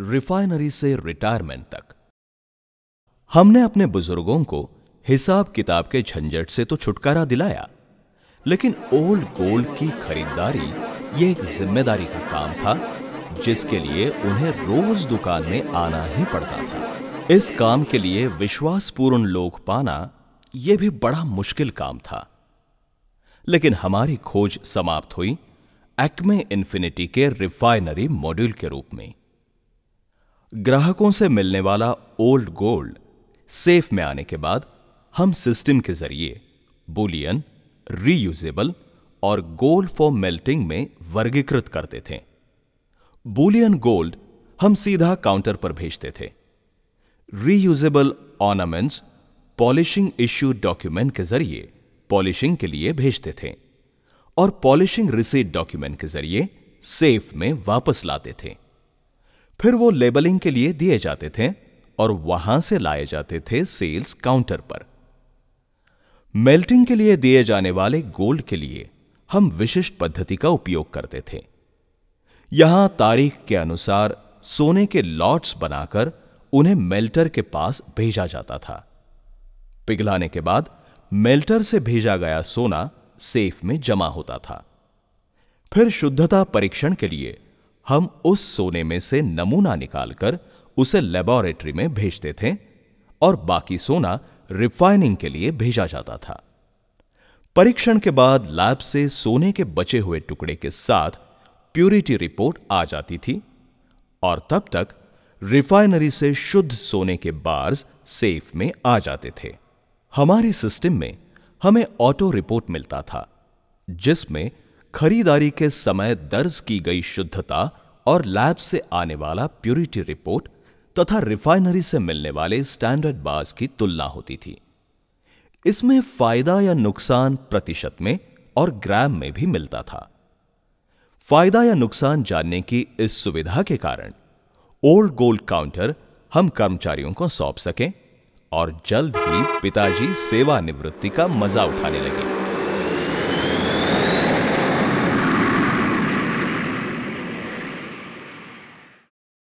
refinery से retirement तक हमने अपने बुजुर्गों को हिसाब किताब के झंझट से तो छुटकारा दिलाया लेकिन ओल्ड गोल्ड की खरीदारी ये एक जिम्मेदारी का काम था जिसके लिए उन्हें रोज दुकान में आना ही पड़ता था इस काम के लिए विश्वासपूर्ण लोग पाना यह भी बड़ा मुश्किल काम था लेकिन हमारी खोज समाप्त हुई एक्मे इन्फिनिटी के रिफाइनरी मॉड्यूल के रूप में ग्राहकों से मिलने वाला ओल्ड गोल्ड सेफ में आने के बाद हम सिस्टम के जरिए बुलियन रीयूजेबल और गोल्ड फॉर मेल्टिंग में वर्गीकृत करते थे बुलियन गोल्ड हम सीधा काउंटर पर भेजते थे reusable ornaments polishing issue document के जरिए पॉलिशिंग के लिए भेजते थे और पॉलिशिंग रिसीट डॉक्यूमेंट के जरिए सेफ में वापस लाते थे फिर वो लेबलिंग के लिए दिए जाते थे और वहां से लाए जाते थे सेल्स काउंटर पर मेल्टिंग के लिए दिए जाने वाले गोल्ड के लिए हम विशिष्ट पद्धति का उपयोग करते थे यहां तारीख के अनुसार सोने के लॉट्स बनाकर उन्हें मेल्टर के पास भेजा जाता था पिघलाने के बाद मेल्टर से भेजा गया सोना सेफ में जमा होता था फिर शुद्धता परीक्षण के लिए हम उस सोने में से नमूना निकालकर उसे लेबोरेटरी में भेजते थे और बाकी सोना रिफाइनिंग के लिए भेजा जाता था परीक्षण के बाद लैब से सोने के बचे हुए टुकड़े के साथ प्यूरिटी रिपोर्ट आ जाती थी और तब तक रिफाइनरी से शुद्ध सोने के बार्स सेफ में आ जाते थे हमारे सिस्टम में हमें ऑटो रिपोर्ट मिलता था जिसमें खरीदारी के समय दर्ज की गई शुद्धता और लैब से आने वाला प्यूरिटी रिपोर्ट तथा रिफाइनरी से मिलने वाले स्टैंडर्ड बार्स की तुलना होती थी इसमें फायदा या नुकसान प्रतिशत में और ग्राम में भी मिलता था फायदा या नुकसान जानने की इस सुविधा के कारण ओल्ड गोल्ड काउंटर हम कर्मचारियों को सौंप सकें और जल्द ही पिताजी सेवानिवृत्ति का मजा उठाने लगे